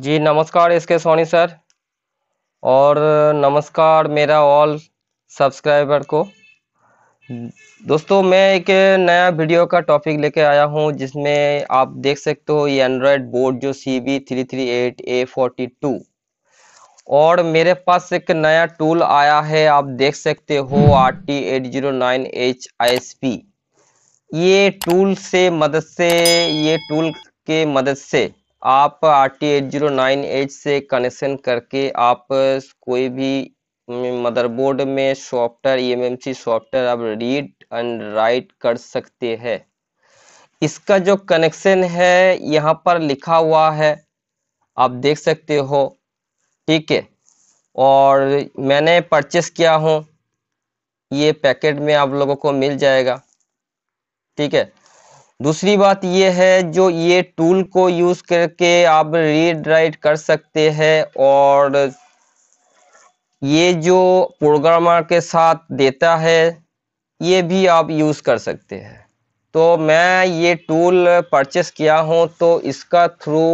जी नमस्कार इसके सोनी सर और नमस्कार मेरा ऑल सब्सक्राइबर को दोस्तों मैं एक नया वीडियो का टॉपिक लेके आया हूँ जिसमें आप देख सकते हो ये एंड्रॉयड बोर्ड जो C B three three eight A forty two और मेरे पास एक नया टूल आया है आप देख सकते हो R T eight zero nine H I S P ये टूल से मदद से ये टूल के मदद से आप R T eight zero nine H से कनेक्शन करके आप कोई भी मदरबोर्ड में software E M M C software आप रीड एंड राइट कर सकते हैं इसका जो कनेक्शन है यहाँ पर लिखा हुआ है आप देख सकते हो ठीक है और मैंने परचेस किया हूँ ये पैकेट में आप लोगों को मिल जाएगा ठीक है दूसरी बात ये है जो ये टूल को यूज करके आप रीड राइट कर सकते हैं और ये जो प्रोग्रामर के साथ देता है ये भी आप यूज कर सकते हैं तो मैं ये टूल परचेस किया हूँ तो इसका थ्रू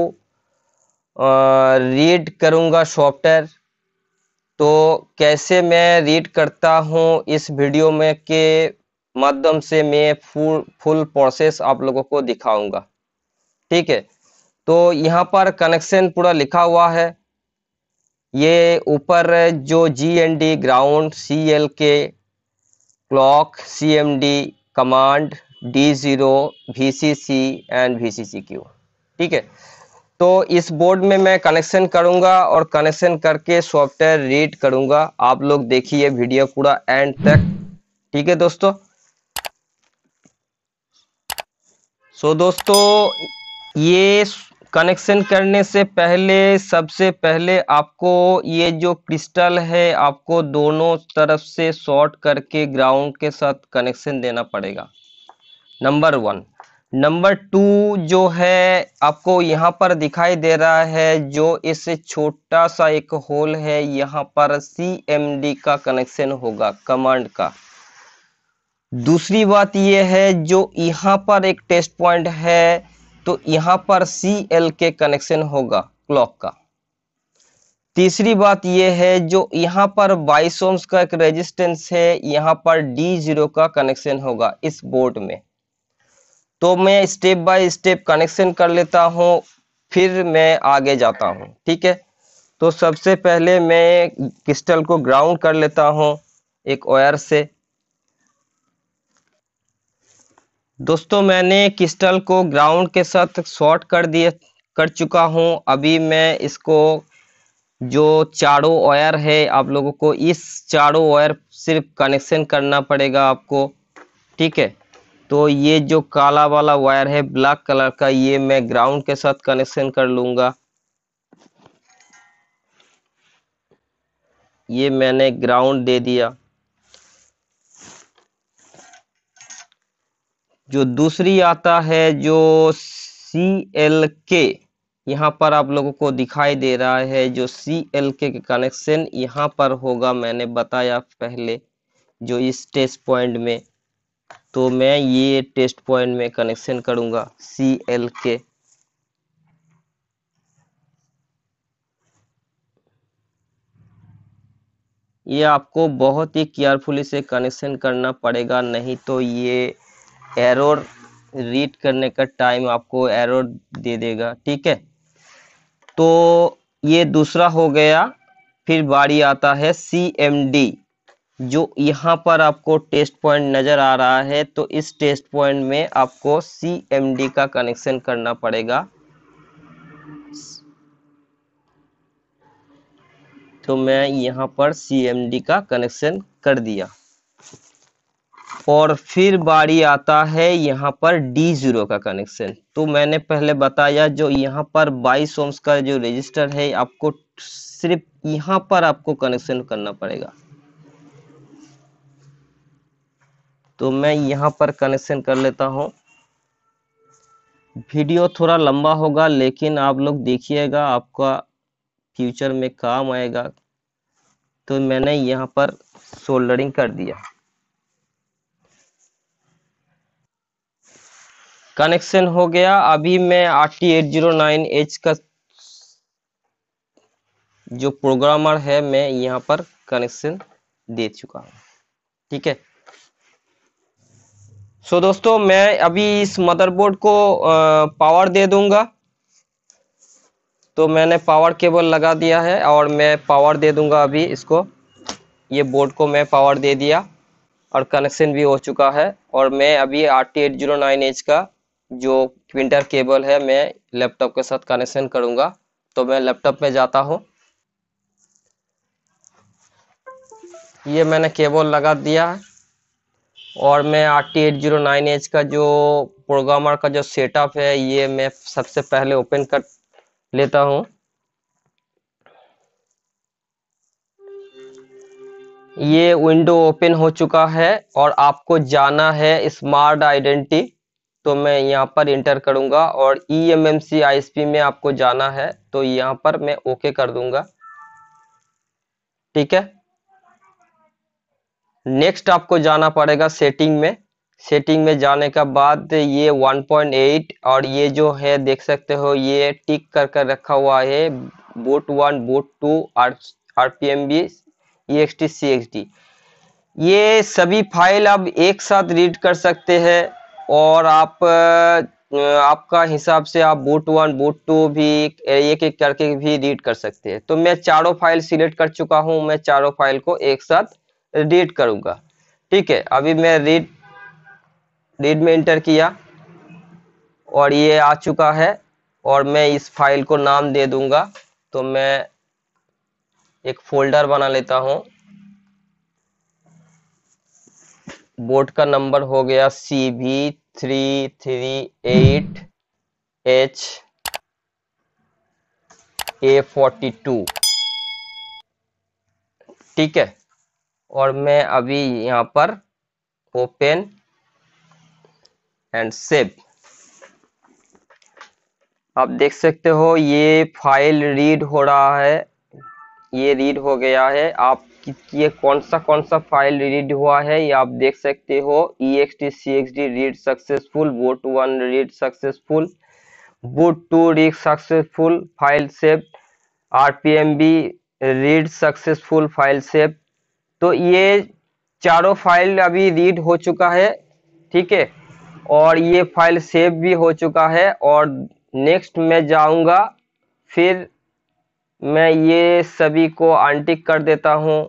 रीड करूंगा सॉफ्टवेयर तो कैसे मैं रीड करता हूं इस वीडियो में के माध्यम से मैं फुल फुल प्रोसेस आप लोगों को दिखाऊंगा ठीक है तो यहाँ पर कनेक्शन पूरा लिखा हुआ है ये ऊपर जो G N D ground C L K clock C M D command D zero V C C and V C C Q ठीक है तो इस बोर्ड में मैं कनेक्शन करूंगा और कनेक्शन करके सॉफ्टवेयर रीड करूंगा आप लोग देखिए वीडियो पूरा एंड तक ठीक है दोस्तों सो दोस्तों ये कनेक्शन करने से पहले सबसे पहले आपको ये जो क्रिस्टल है आपको दोनों तरफ से शॉर्ट करके ग्राउंड के साथ कनेक्शन देना पड़ेगा नंबर वन नंबर टू जो है आपको यहाँ पर दिखाई दे रहा है जो इस छोटा सा एक होल है यहाँ पर सी का कनेक्शन होगा कमांड का दूसरी बात यह है जो यहाँ पर एक टेस्ट पॉइंट है तो यहाँ पर सी एल के कनेक्शन होगा क्लॉक का तीसरी बात यह है जो यहाँ पर बाईस का एक रेजिस्टेंस है यहाँ पर डी जीरो का कनेक्शन होगा इस बोर्ड में तो मैं स्टेप बाय स्टेप कनेक्शन कर लेता हूँ फिर मैं आगे जाता हूँ ठीक है तो सबसे पहले मैं क्रिस्टल को ग्राउंड कर लेता हूँ एक वायर से दोस्तों मैंने क्रिस्टल को ग्राउंड के साथ शॉर्ट कर दिए कर चुका हूँ अभी मैं इसको जो चारों वायर है आप लोगों को इस चारों वायर सिर्फ कनेक्शन करना पड़ेगा आपको ठीक है तो ये जो काला वाला वायर है ब्लैक कलर का ये मैं ग्राउंड के साथ कनेक्शन कर लूंगा ये मैंने ग्राउंड दे दिया जो दूसरी आता है जो सी एल के यहाँ पर आप लोगों को दिखाई दे रहा है जो सी एल के कनेक्शन यहाँ पर होगा मैंने बताया पहले जो इस टेस्ट पॉइंट में तो मैं ये टेस्ट पॉइंट में कनेक्शन करूंगा सी एल के ये आपको बहुत ही केयरफुली से कनेक्शन करना पड़ेगा नहीं तो ये एरर रीड करने का टाइम आपको एरर दे देगा ठीक है तो ये दूसरा हो गया फिर बारी आता है सी एम डी जो यहाँ पर आपको टेस्ट पॉइंट नज़र आ रहा है तो इस टेस्ट पॉइंट में आपको सी का कनेक्शन करना पड़ेगा तो मैं यहाँ पर सी का कनेक्शन कर दिया और फिर बारी आता है यहाँ पर डी जीरो का कनेक्शन तो मैंने पहले बताया जो यहाँ पर 22 ओम्स का जो रजिस्टर है आपको सिर्फ यहाँ पर आपको कनेक्शन करना पड़ेगा तो मैं यहाँ पर कनेक्शन कर लेता हूँ वीडियो थोड़ा लंबा होगा लेकिन आप लोग देखिएगा आपका फ्यूचर में काम आएगा तो मैंने यहाँ पर सोल्डरिंग कर दिया कनेक्शन हो गया अभी मैं R T eight zero nine H का जो प्रोग्रामर है मैं यहाँ पर कनेक्शन दे चुका हूँ ठीक है सो दोस्तों मैं अभी इस मदरबोर्ड को पावर दे दूंगा तो मैंने पावर केबल लगा दिया है और मैं पावर दे दूंगा अभी इसको ये बोर्ड को मैं पावर दे दिया और कनेक्शन भी हो चुका है और मैं अभी R T eight zero nine H का जो प्रिंटर केबल है मैं लैपटॉप के साथ कनेक्शन करूंगा तो मैं लैपटॉप में जाता हूं ये मैंने केबल लगा दिया है और मैं R T eight zero nine H का जो प्रोग्रामर का जो सेटअप है ये मैं सबसे पहले ओपन कर लेता हूँ ये विंडो ओपन हो चुका है और आपको जाना है स्मार्ट आइडेंटिटी तो मैं यहाँ पर इंटर करूँगा और E M M C I S P में आपको जाना है तो यहाँ पर मैं ओके कर दूंगा ठीक है नेक्स्ट आपको जाना पड़ेगा सेटिंग में सेटिंग में जाने के बाद ये 1.8 और ये जो है देख सकते हो ये टिक कर कर रखा हुआ है boot one boot two R P M B E X T C X D ये सभी फाइल आप एक साथ रीड कर सकते हैं और आप आपका हिसाब से आप बोट वन बोट टू भी एक एक करके भी रीड कर सकते हैं तो मैं चारों फाइल सिलेक्ट कर चुका हूं मैं चारों फाइल को एक साथ रीड करूंगा ठीक है अभी मैं रीड रीड में इंटर किया और ये आ चुका है और मैं इस फाइल को नाम दे दूंगा तो मैं एक फोल्डर बना लेता हूं बोर्ड का नंबर हो गया C B three three eight H A forty two ठीक है और मैं अभी यहाँ पर ओपन एंड सेव आप देख सकते हो ये फाइल रीड हो रहा है ये रीड हो गया है आप ये कौन सा कौन सा फाइल रीड हुआ है ये आप देख सकते हो E X T C X D read successful boot one read successful boot two read successful file save R P M B read successful file save तो ये चारों फाइल अभी रीड हो चुका है ठीक है और ये फाइल सेव भी हो चुका है और नेक्स्ट मैं जाऊंगा फिर मैं ये सभी को अनटिक कर देता हूं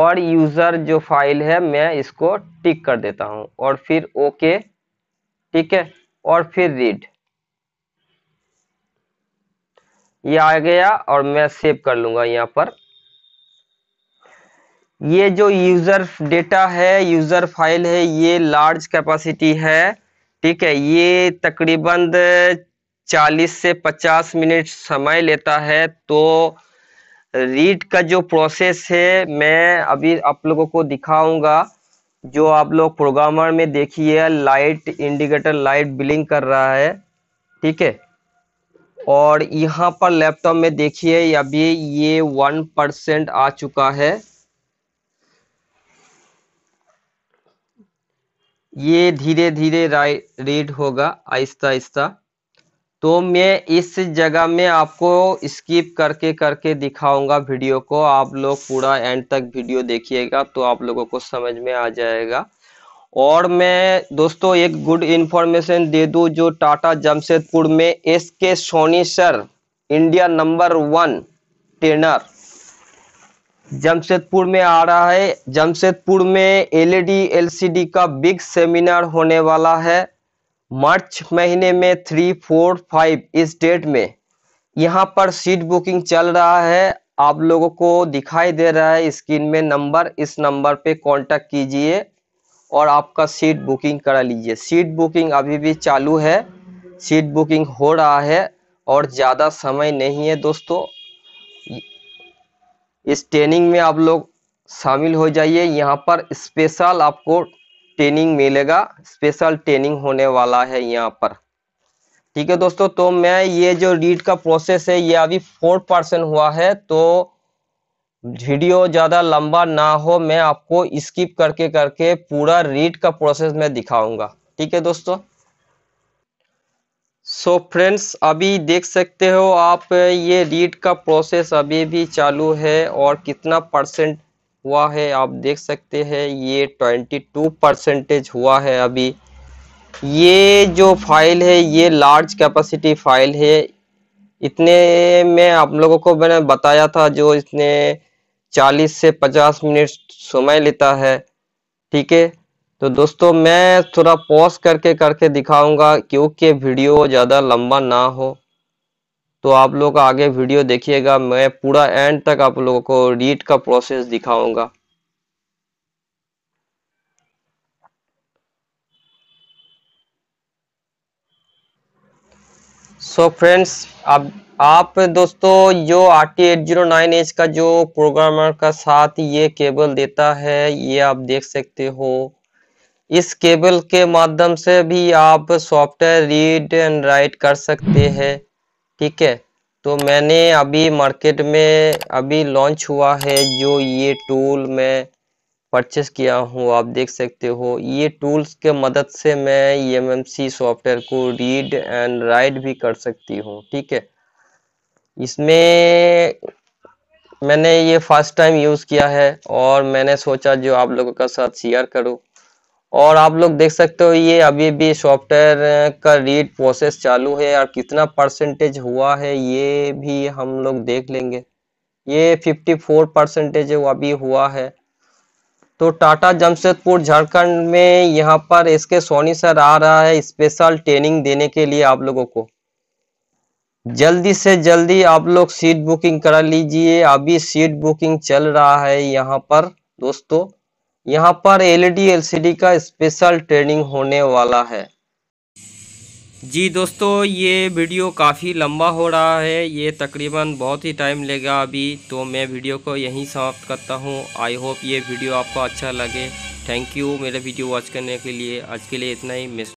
और यूज़र जो फाइल है मैं इसको टिक कर देता हूं और फिर ओके ठीक है और फिर रीड ये आ गया और मैं सेव कर लूँगा यहाँ पर ये जो यूजर डेटा है यूजर फाइल है ये लार्ज कैपेसिटी है ठीक है ये तकरीबन 40 से 50 मिनट समय लेता है तो रीड का जो प्रोसेस है मैं अभी आप लोगों को दिखाऊंगा जो आप लोग प्रोग्रामर में देखिए लाइट इंडिकेटर लाइट बिलिंग कर रहा है ठीक है और यहाँ पर लैपटॉप में देखिए अभी ये वन परसेंट आ चुका है ये धीरे धीरे रीड होगा आहिस्ता आहिस्ता तो मैं इस जगह में आपको स्किप करके करके दिखाऊंगा वीडियो को आप लोग पूरा एंड तक वीडियो देखिएगा तो आप लोगों को समझ में आ जाएगा और मैं दोस्तों एक गुड इन्फॉर्मेशन दे दूं जो टाटा जमशेदपुर में S K Soni sir India number one trainer Jamshedpur में आ रहा है जमशेदपुर में एलईडी एलसीडी e का बिग सेमिनार होने वाला है मार्च महीने में थ्री फोर फाइव इस डेट में यहाँ पर सीट बुकिंग चल रहा है आप लोगों को दिखाई दे रहा है स्क्रीन में नंबर इस नंबर पे कांटेक्ट कीजिए और आपका सीट बुकिंग करा लीजिए सीट बुकिंग अभी भी चालू है सीट बुकिंग हो रहा है और ज़्यादा समय नहीं है दोस्तों इस ट्रेनिंग में आप लोग शामिल हो जाइए यहाँ पर स्पेशल आपको ट्रेनिंग मिलेगा स्पेशल ट्रेनिंग होने वाला है यहाँ पर ठीक है दोस्तों तो मैं ये जो रीड का प्रोसेस है ये अभी फोर परसेंट हुआ है तो वीडियो ज़्यादा लंबा ना हो मैं आपको स्किप करके करके पूरा रीड का प्रोसेस मैं दिखाऊंगा ठीक है दोस्तों सो so फ्रेंड्स अभी देख सकते हो आप ये रीड का प्रोसेस अभी भी चालू है और कितना परसेंट हुआ है आप देख सकते हैं ये 22 परसेंटेज हुआ है अभी ये जो फाइल है ये लार्ज कैपेसिटी फाइल है इतने में आप लोगों को मैंने बताया था जो इसने 40 से 50 मिनट समय लेता है ठीक है तो दोस्तों मैं थोड़ा पॉज करके करके दिखाऊंगा क्योंकि वीडियो ज़्यादा लंबा ना हो तो आप लोग आगे वीडियो देखिएगा मैं पूरा एंड तक आप लोगों को रीड का प्रोसेस दिखाऊंगा सो so फ्रेंड्स अब आप दोस्तों जो R T eight zero nine H का जो प्रोग्रामर का साथ ये केबल देता है ये आप देख सकते हो इस केबल के माध्यम से भी आप सॉफ्टवेयर रीड एंड राइट कर सकते हैं ठीक है तो मैंने अभी मार्केट में अभी लॉन्च हुआ है जो ये टूल मैं परचेस किया हूँ आप देख सकते हो ये टूल्स के मदद से मैं ईएमएमसी e सॉफ्टवेयर को रीड एंड राइट भी कर सकती हूँ ठीक है इसमें मैंने ये फर्स्ट टाइम यूज़ किया है और मैंने सोचा जो आप लोगों का साथ शेयर करूँ और आप लोग देख सकते हो ये अभी भी सॉफ्टवेयर का रीड प्रोसेस चालू है और कितना परसेंटेज हुआ है ये भी हम लोग देख लेंगे ये 54 परसेंटेज अभी हुआ है तो टाटा जमशेदपुर झारखंड में यहाँ पर इसके सोनी सर आ रहा है स्पेशल ट्रेनिंग देने के लिए आप लोगों को जल्दी से जल्दी आप लोग सीट बुकिंग करा लीजिए अभी सीट बुकिंग चल रहा है यहाँ पर दोस्तों यहाँ पर एलईडी एलसीडी e का स्पेशल ट्रेनिंग होने वाला है जी दोस्तों ये वीडियो काफ़ी लंबा हो रहा है ये तकरीबन बहुत ही टाइम लेगा अभी तो मैं वीडियो को यहीं समाप्त करता हूँ आई होप ये वीडियो आपको अच्छा लगे थैंक यू मेरे वीडियो वॉच करने के लिए आज के लिए इतना ही मिस